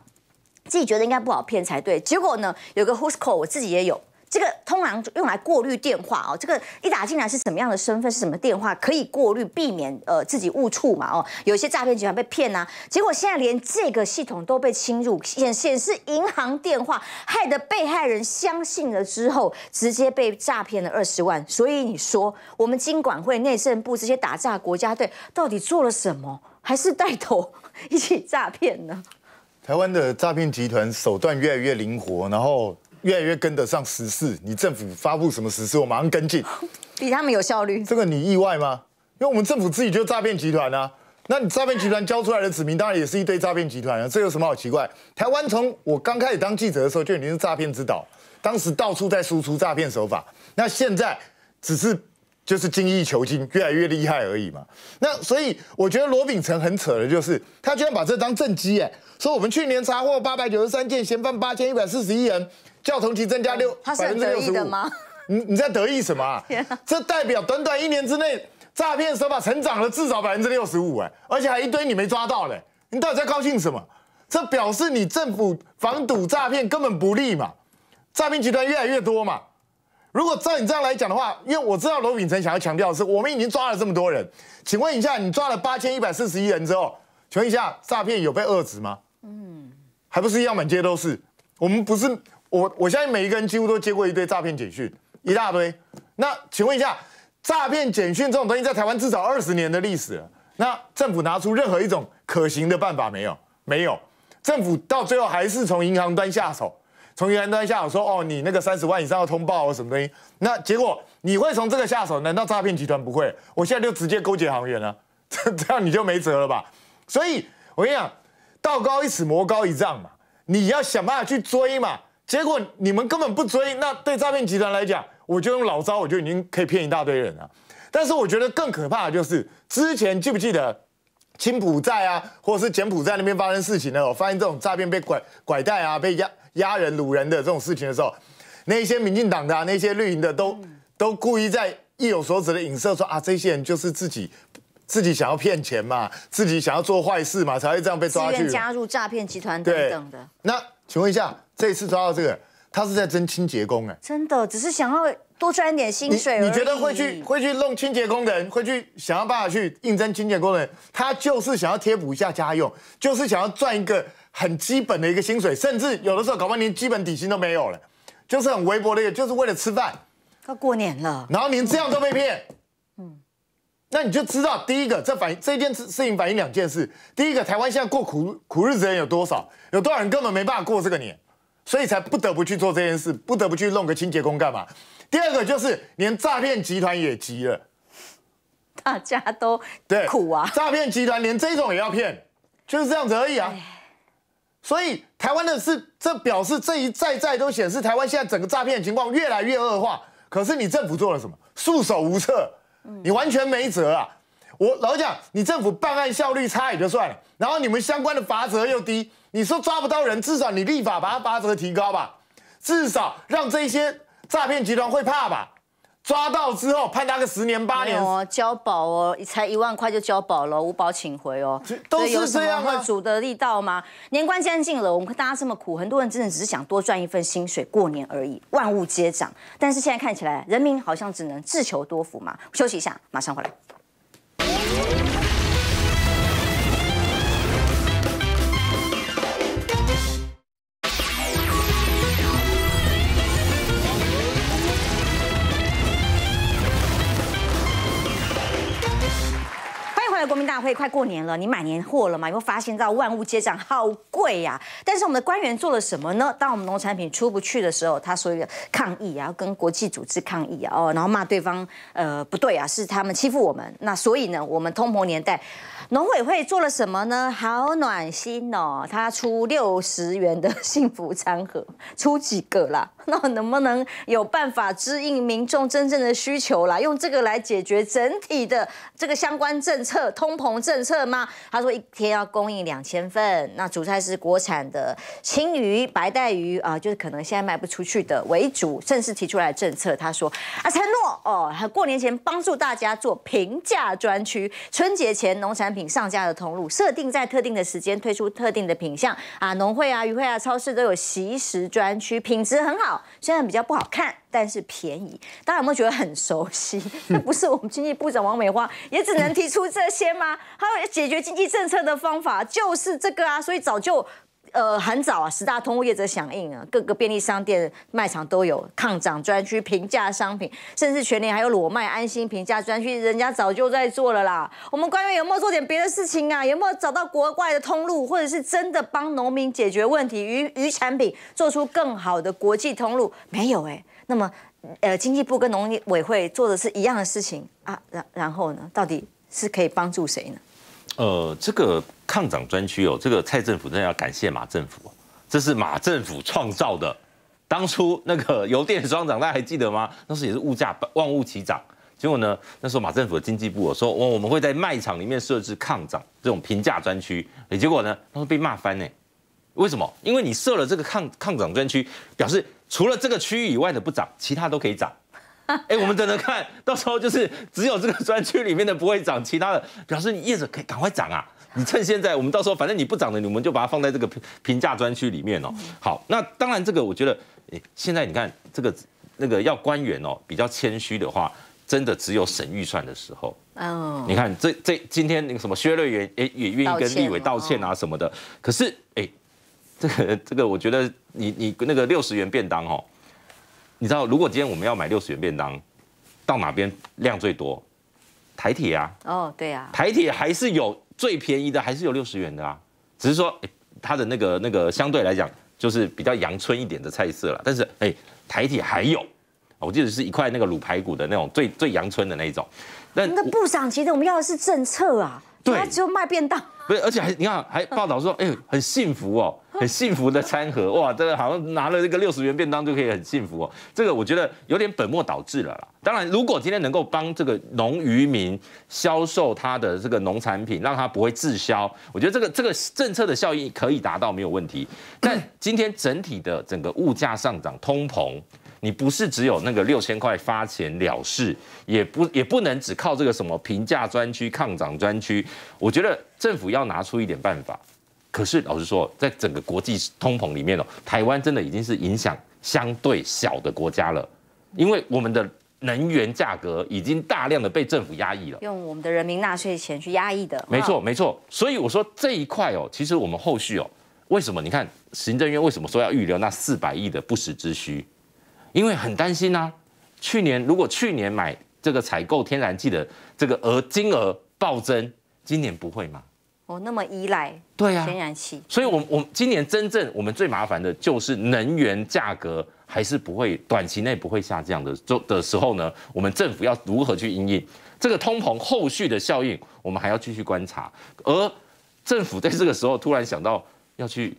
自己觉得应该不好骗才对，结果呢，有个 Whoscall，我自己也有，这个通常用来过滤电话哦，这个一打进来是什么样的身份，是什么电话，可以过滤，避免呃自己误触嘛，哦，有些诈骗集团被骗呐，结果现在连这个系统都被侵入，显显示银行电话，害得被害人相信了之后，直接被诈骗了二十万，所以你说，我们金管会内政部这些打诈国家队到底做了什么，还是带头一起诈骗呢？台湾的诈骗集团手段越来越灵活，然后越来越跟得上时事。你政府发布什么时事，我马上跟进，比他们有效率。这个你意外吗？因为我们政府自己就是诈骗集团啊。那你诈骗集团交出来的子民，当然也是一堆诈骗集团啊。这有什么好奇怪？台湾从我刚开始当记者的时候，就已经是诈骗之岛，当时到处在输出诈骗手法。那现在只是。就是精益求精，越来越厉害而已嘛。那所以我觉得罗秉成很扯的，就是他居然把这当政绩哎，说我们去年查获八百九十三件，嫌犯八千一百四十一人，较同期增加六百分之六十五吗？你你在得意什么？这代表短短一年之内，诈骗手法成长了至少百分之六十五哎，而且还一堆你没抓到的，你到底在高兴什么？这表示你政府防堵诈骗根本不利嘛，诈骗集团越来越多嘛。如果照你这样来讲的话，因为我知道罗秉成想要强调的是，我们已经抓了这么多人，请问一下，你抓了八千一百四十一人之后，请问一下，诈骗有被遏制吗？嗯，还不是一样，满街都是。我们不是我，我相信每一个人几乎都接过一堆诈骗简讯，一大堆。那请问一下，诈骗简讯这种东西在台湾至少二十年的历史，了，那政府拿出任何一种可行的办法没有？没有，政府到最后还是从银行端下手。从源端下手，说哦，你那个三十万以上要通报我什么东西？那结果你会从这个下手？难道诈骗集团不会？我现在就直接勾结行员了，这 这样你就没辙了吧？所以我跟你讲，道高一尺，魔高一丈嘛，你要想办法去追嘛。结果你们根本不追，那对诈骗集团来讲，我就用老招，我就已经可以骗一大堆人了。但是我觉得更可怕的就是，之前记不记得青浦寨啊，或者是柬埔寨那边发生事情呢？我发现这种诈骗被拐拐带啊，被压。压人掳人的这种事情的时候，那些民进党的那些绿营的都都故意在意有所指的影射说啊，这些人就是自己自己想要骗钱嘛，自己想要做坏事嘛，才会这样被抓去。加入诈骗集团等等的。那请问一下，这次抓到这个，他是在争清洁工哎？真的，只是想要多赚一点薪水。你你觉得会去会去弄清洁工人，会去想要办法去应征清洁工人？他就是想要贴补一下家用，就是想要赚一个。很基本的一个薪水，甚至有的时候搞完连基本底薪都没有了，就是很微薄的一个，就是为了吃饭。要过年了，然后您这样都被骗，嗯，那你就知道第一个，这反这件事情反映两件事：第一个，台湾现在过苦苦日子的人有多少？有多少人根本没办法过这个年，所以才不得不去做这件事，不得不去弄个清洁工干嘛？第二个就是连诈骗集团也急了，大家都对苦啊！诈骗集团连这种也要骗，就是这样子而已啊。所以台湾的是这表示这一再再都显示台湾现在整个诈骗情况越来越恶化。可是你政府做了什么？束手无策，你完全没辙啊！我老实讲，你政府办案效率差也就算了，然后你们相关的罚则又低，你说抓不到人，至少你立法把它罚则提高吧，至少让这些诈骗集团会怕吧。抓到之后判他个十年八年哦，交保哦，才一万块就交保了，无保请回哦。都是这样啊。主的力道吗？年关将近了，我们大家这么苦，很多人真的只是想多赚一份薪水过年而已。万物皆涨，但是现在看起来人民好像只能自求多福嘛。休息一下，马上回来。大会快过年了，你买年货了吗？你会发现到万物皆涨，好贵呀！但是我们的官员做了什么呢？当我们农产品出不去的时候，他所有的抗议啊，要跟国际组织抗议啊，哦，然后骂对方，呃，不对啊，是他们欺负我们。那所以呢，我们通膨年代，农委会做了什么呢？好暖心哦，他出六十元的幸福餐盒，出几个啦？那能不能有办法知应民众真正的需求啦？用这个来解决整体的这个相关政策通膨政策吗？他说一天要供应两千份，那主菜是国产的青鱼、白带鱼啊，就是可能现在卖不出去的为主，正式提出来政策。他说啊，承诺哦，过年前帮助大家做平价专区，春节前农产品上架的通路，设定在特定的时间推出特定的品项啊，农会啊、渔会啊、超市都有席食专区，品质很好。虽然比较不好看，但是便宜，大家有没有觉得很熟悉？那不是我们经济部长王美花也只能提出这些吗？还有解决经济政策的方法就是这个啊，所以早就。呃，很早啊，十大通路业者响应啊，各个便利商店卖场都有抗涨专区、平价商品，甚至全年还有裸卖安心平价专区，人家早就在做了啦。我们官员有没有做点别的事情啊？有没有找到国外的通路，或者是真的帮农民解决问题，鱼渔产品做出更好的国际通路？没有哎。那么，呃，经济部跟农委会做的是一样的事情啊，然然后呢，到底是可以帮助谁呢？呃，这个。抗涨专区哦，这个蔡政府真的要感谢马政府，这是马政府创造的。当初那个油电双涨，大家还记得吗？当时也是物价万物齐涨，结果呢，那时候马政府的经济部说，我我们会在卖场里面设置抗涨这种平价专区，哎，结果呢，他说被骂翻呢。为什么？因为你设了这个抗抗涨专区，表示除了这个区域以外的不涨，其他都可以涨。哎，我们等着看到时候就是只有这个专区里面的不会涨，其他的表示你业者可以赶快涨啊。你趁现在，我们到时候反正你不涨的，你们就把它放在这个评平价专区里面哦。好，那当然这个我觉得，哎，现在你看这个那个要官员哦比较谦虚的话，真的只有审预算的时候。哦。你看这这今天那个什么薛瑞元也也愿意跟立委道歉啊什么的，可是哎，这个这个我觉得你你那个六十元便当哦，你知道如果今天我们要买六十元便当，到哪边量最多？台铁啊。哦，对啊，台铁还是有。最便宜的还是有六十元的啊，只是说，它的那个那个相对来讲就是比较阳春一点的菜色了。但是，哎，台铁还有，我记得是一块那个卤排骨的那种最最阳春的那种。那个部长其实我们要的是政策啊，对，有卖便当。不是，而且还你看还报道说，哎，很幸福哦，很幸福的餐盒，哇，这个好像拿了这个六十元便当就可以很幸福哦。这个我觉得有点本末倒置了啦。当然，如果今天能够帮这个农渔民销售他的这个农产品，让他不会滞销，我觉得这个这个政策的效益可以达到，没有问题。但今天整体的整个物价上涨，通膨。你不是只有那个六千块发钱了事，也不也不能只靠这个什么平价专区、抗涨专区。我觉得政府要拿出一点办法。可是老实说，在整个国际通膨里面哦，台湾真的已经是影响相对小的国家了，因为我们的能源价格已经大量的被政府压抑了，用我们的人民纳税钱去压抑的。没错，没错。所以我说这一块哦，其实我们后续哦，为什么你看行政院为什么说要预留那四百亿的不时之需？因为很担心啊，去年如果去年买这个采购天然气的这个额金额暴增，今年不会吗？哦，那么依赖对啊天然气，所以我我今年真正我们最麻烦的就是能源价格还是不会短期内不会下降的，就的时候呢，我们政府要如何去应应这个通膨后续的效应？我们还要继续观察，而政府在这个时候突然想到要去。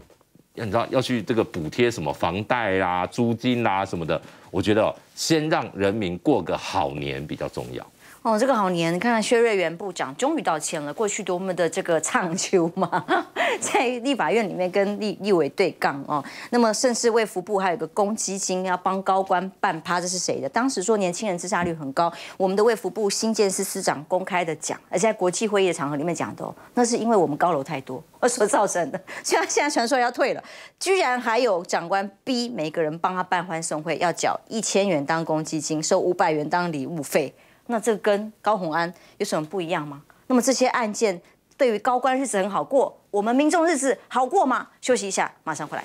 你知道要去这个补贴什么房贷啦、租金啦什么的，我觉得先让人民过个好年比较重要。哦，这个好黏！看看薛瑞元部长终于道歉了，过去多么的这个畅秋嘛，在立法院里面跟立立委对杠哦。那么，甚至卫福部还有个公积金要帮高官办趴，这是谁的？当时说年轻人自杀率很高，我们的卫福部新建司司长公开的讲，而且在国际会议的场合里面讲的，那是因为我们高楼太多所造成的。虽 然现在传说要退了，居然还有长官逼每个人帮他办欢送会，要缴一千元当公积金，收五百元当礼物费。那这跟高洪安有什么不一样吗？那么这些案件对于高官日子很好过，我们民众日子好过吗？休息一下，马上回来。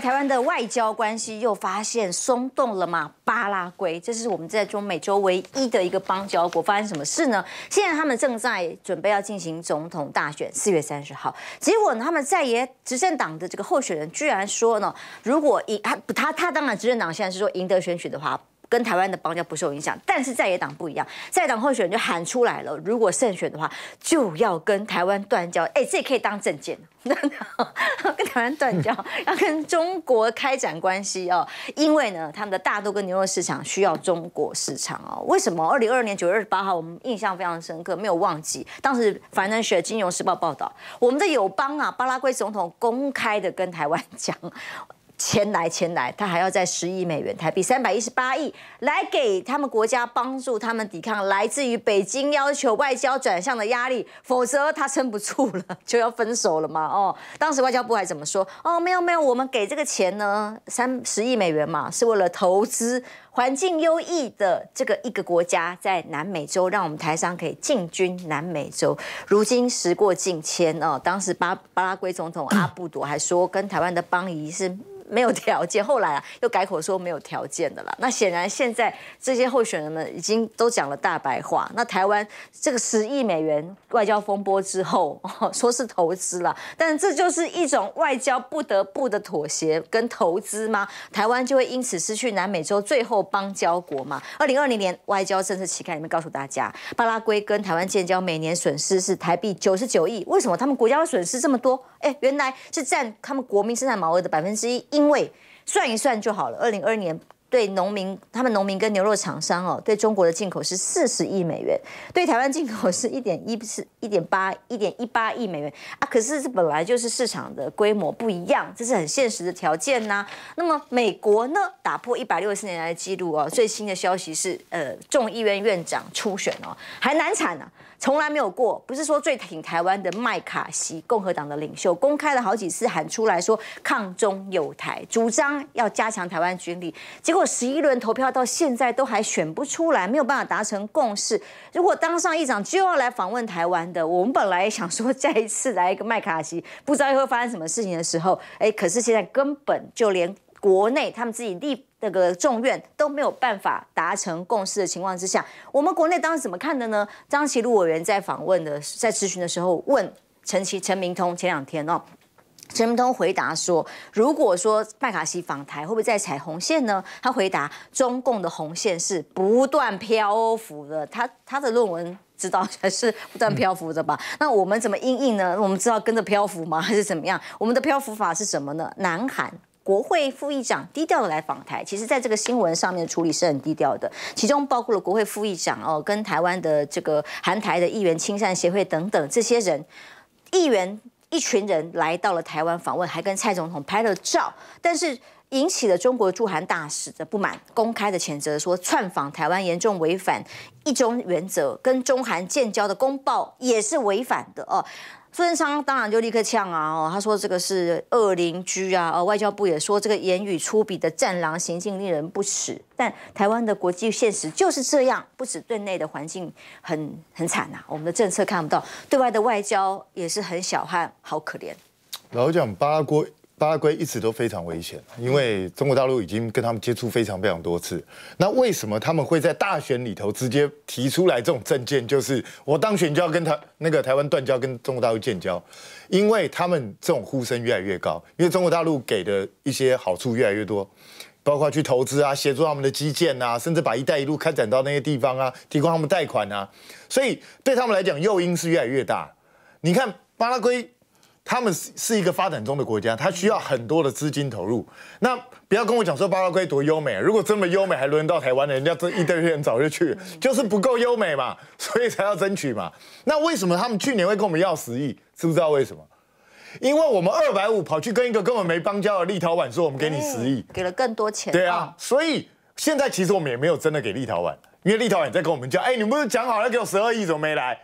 台湾的外交关系又发现松动了吗？巴拉圭，这是我们在中美洲唯一的一个邦交国，发生什么事呢？现在他们正在准备要进行总统大选，四月三十号。结果呢，他们在野执政党的这个候选人居然说呢，如果赢他他他当然执政党现在是说赢得选举的话。跟台湾的邦交不受影响，但是在野党不一样，在野党候选人就喊出来了：如果胜选的话，就要跟台湾断交。哎，这可以当政件，跟台湾断交，要跟中国开展关系哦。因为呢，他们的大豆跟牛肉市场需要中国市场哦。为什么？二零二二年九月二十八号，我们印象非常深刻，没有忘记。当时《Financial 金融时报》报道，我们的友邦啊，巴拉圭总统公开的跟台湾讲。钱来钱来，他还要在十亿美元台币三百一十八亿来给他们国家帮助他们抵抗来自于北京要求外交转向的压力，否则他撑不住了就要分手了嘛？哦，当时外交部还怎么说？哦，没有没有，我们给这个钱呢，三十亿美元嘛，是为了投资环境优异的这个一个国家在南美洲，让我们台商可以进军南美洲。如今时过境迁哦，当时巴巴拉圭总统阿布朵还说跟台湾的邦怡是。没有条件，后来啊又改口说没有条件的了。那显然现在这些候选人们已经都讲了大白话。那台湾这个十亿美元外交风波之后，说是投资了，但这就是一种外交不得不的妥协跟投资吗？台湾就会因此失去南美洲最后邦交国吗？二零二零年外交政策期刊里面告诉大家，巴拉圭跟台湾建交每年损失是台币九十九亿。为什么他们国家会损失这么多？哎，原来是占他们国民生产毛额的百分之一。一因为算一算就好了，二零二二年对农民，他们农民跟牛肉厂商哦，对中国的进口是四十亿美元，对台湾进口是一点一，不是一点八，一点一八亿美元啊。可是这本来就是市场的规模不一样，这是很现实的条件呐。那么美国呢，打破一百六十年来的记录哦，最新的消息是，呃，众议院院长初选哦，还难产呢。从来没有过，不是说最挺台湾的麦卡锡共和党的领袖公开了好几次喊出来说“抗中有台”，主张要加强台湾军力，结果十一轮投票到现在都还选不出来，没有办法达成共识。如果当上议长就要来访问台湾的，我们本来想说再一次来一个麦卡锡，不知道又会发生什么事情的时候，哎，可是现在根本就连国内他们自己立。那个众院都没有办法达成共识的情况之下，我们国内当时怎么看的呢？张其路委员在访问的在咨询的时候问陈其陈明通，前两天哦，陈明通回答说，如果说麦卡锡访台会不会在踩红线呢？他回答，中共的红线是不断漂浮的，他他的论文知道是不断漂浮的吧？那我们怎么应应呢？我们知道跟着漂浮吗？还是怎么样？我们的漂浮法是什么呢？南韩。国会副议长低调的来访台，其实在这个新闻上面的处理是很低调的，其中包括了国会副议长哦，跟台湾的这个韩台的议员亲善协会等等这些人，议员一群人来到了台湾访问，还跟蔡总统拍了照，但是引起了中国驻韩大使的不满，公开的谴责说串访台湾严重违反一中原则，跟中韩建交的公报也是违反的哦。孙生当然就立刻呛啊！哦，他说这个是恶邻居啊！外交部也说这个言语粗鄙的战狼行径令人不齿。但台湾的国际现实就是这样，不止对内的环境很很惨呐，我们的政策看不到，对外的外交也是很小汉，好可怜。老蒋八国。巴拉圭一直都非常危险，因为中国大陆已经跟他们接触非常非常多次。那为什么他们会在大选里头直接提出来这种政见，就是我当选就要跟台那个台湾断交，跟中国大陆建交？因为他们这种呼声越来越高，因为中国大陆给的一些好处越来越多，包括去投资啊、协助他们的基建啊，甚至把“一带一路”开展到那些地方啊，提供他们贷款啊，所以对他们来讲，诱因是越来越大。你看，巴拉圭。他们是是一个发展中的国家，他需要很多的资金投入。那不要跟我讲说巴拉圭多优美，如果这么优美还轮到台湾人家这一堆人早就去了，就是不够优美嘛，所以才要争取嘛。那为什么他们去年会跟我们要十亿？知不知道为什么？因为我们二百五跑去跟一个根本没邦交的立陶宛说，我们给你十亿，给了更多钱。对啊，所以现在其实我们也没有真的给立陶宛，因为立陶宛在跟我们叫，哎，你们讲好了给我十二亿，怎么没来？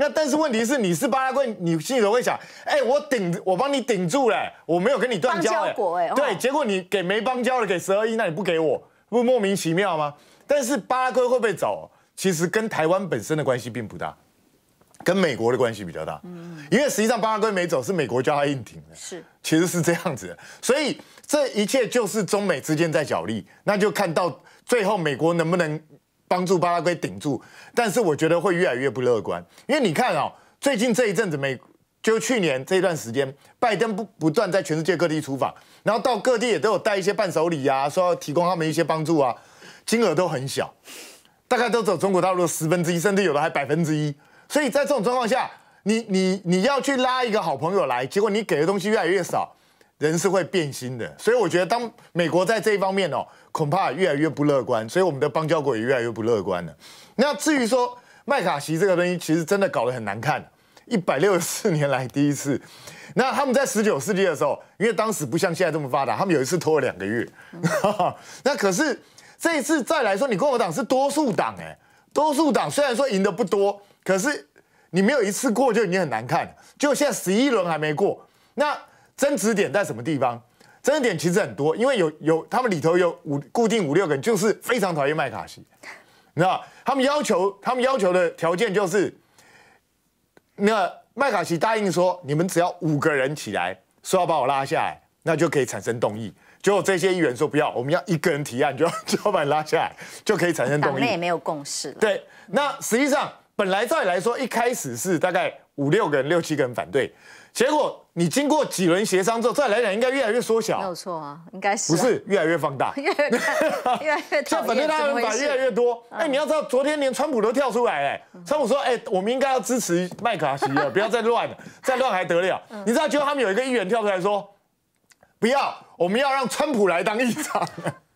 那但是问题是，你是巴拉圭，你心里头会想，哎，我顶，我帮你顶住了，我没有跟你断交哎，对，结果你给没邦交了，给十二亿，那你不给我，不莫名其妙吗？但是巴拉圭会不会走，其实跟台湾本身的关系并不大，跟美国的关系比较大，嗯因为实际上巴拉圭没走，是美国叫他硬挺的，是，其实是这样子，所以这一切就是中美之间在角力，那就看到最后美国能不能。帮助巴拉圭顶住，但是我觉得会越来越不乐观，因为你看啊，最近这一阵子美，就去年这段时间，拜登不不断在全世界各地出访，然后到各地也都有带一些伴手礼啊，说要提供他们一些帮助啊，金额都很小，大概都走中国道路十分之一，甚至有的还百分之一，所以在这种状况下，你你你要去拉一个好朋友来，结果你给的东西越来越少。人是会变心的，所以我觉得当美国在这一方面哦，恐怕越来越不乐观，所以我们的邦交国也越来越不乐观了。那至于说麦卡锡这个东西，其实真的搞得很难看，一百六十四年来第一次。那他们在十九世纪的时候，因为当时不像现在这么发达，他们有一次拖了两个月。那可是这次再来说，你共和党是多数党，哎，多数党虽然说赢的不多，可是你没有一次过就已经很难看了，就现在十一轮还没过，那。争执点在什么地方？争执点其实很多，因为有有他们里头有五固定五六个，就是非常讨厌麦卡锡，你知道？他们要求他们要求的条件就是，那麦卡锡答应说，你们只要五个人起来说要把我拉下来，那就可以产生动议。结果这些议员说不要，我们要一个人提案就要 就要把拉下来，就可以产生动议。党内也没有共识。对，那实际上本来照理来说，一开始是大概五六个人、六七个人反对，结果。你经过几轮协商之后，再来讲应该越来越缩小，没有错啊，应该是不是越来越放大？越来越、越来越。反正他们把越来越多。哎，你要知道，昨天连川普都跳出来，哎，川普说：“哎，我们应该要支持麦卡锡了，不要再乱了，再乱还得了？”你知道，就他们有一个议员跳出来说：“不要，我们要让川普来当议长。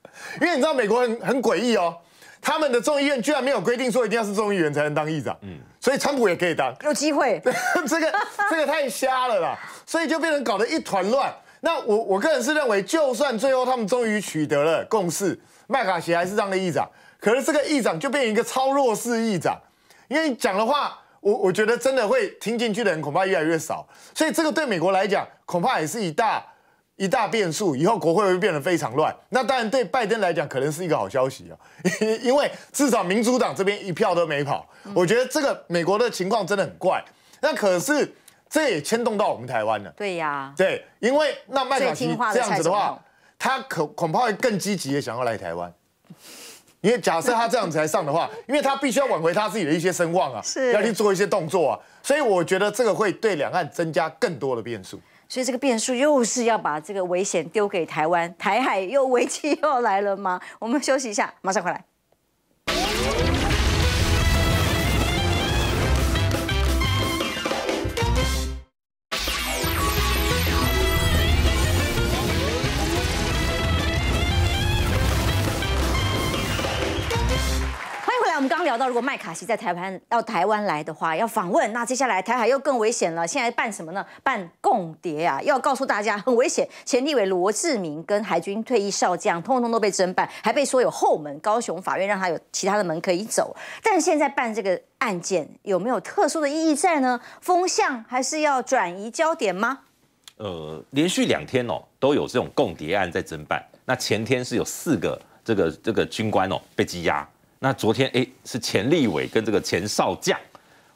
”因为你知道，美国很很诡异哦，他们的众议院居然没有规定说一定要是众议员才能当议长。嗯。所以，川普也可以当，有机会。对，这个这个太瞎了啦，所以就变成搞得一团乱。那我我个人是认为，就算最后他们终于取得了共识，麦卡锡还是当了议长，可是这个议长就变成一个超弱势议长，因为讲的话，我我觉得真的会听进去的人恐怕越来越少。所以，这个对美国来讲，恐怕也是一大。一大变数，以后国会会变得非常乱。那当然对拜登来讲，可能是一个好消息啊，因为至少民主党这边一票都没跑。我觉得这个美国的情况真的很怪。那可是这也牵动到我们台湾了。对呀，对，因为那麦卡锡这样子的话，他可恐怕会更积极的想要来台湾。因为假设他这样子来上的话，因为他必须要挽回他自己的一些声望啊，要去做一些动作啊。所以我觉得这个会对两岸增加更多的变数。所以这个变数又是要把这个危险丢给台湾，台海又危机又要来了吗？我们休息一下，马上回来。我们刚聊到，如果麦卡锡在台湾到台湾来的话，要访问，那接下来台海又更危险了。现在办什么呢？办共谍啊？要告诉大家很危险。前立委罗志明跟海军退役少将，通通都被侦办，还被说有后门。高雄法院让他有其他的门可以走。但是现在办这个案件有没有特殊的意义在呢？风向还是要转移焦点吗？呃，连续两天哦，都有这种共谍案在侦办。那前天是有四个这个这个军官哦被羁押。那昨天哎，是钱立委跟这个钱少将，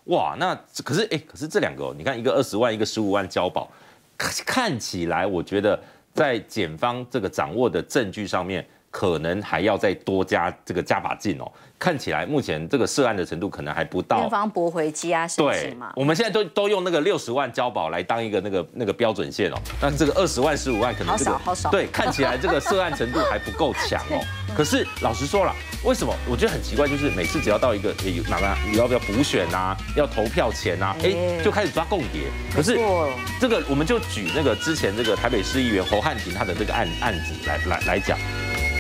哇，那可是哎，可是这两个，你看一个二十万，一个十五万交保，看起来我觉得在检方这个掌握的证据上面，可能还要再多加这个加把劲哦。看起来目前这个涉案的程度可能还不到。检方驳回羁押申请嘛。我们现在都都用那个六十万交保来当一个那个那个标准线哦，但这个二十万十五万可能好少好少。对，看起来这个涉案程度还不够强哦。可是老实说了。为什么我觉得很奇怪？就是每次只要到一个有哪个你要不要补选啊，要投票前啊，哎，就开始抓共谍。可是这个，我们就举那个之前这个台北市议员侯汉廷他的这个案案子来来来讲。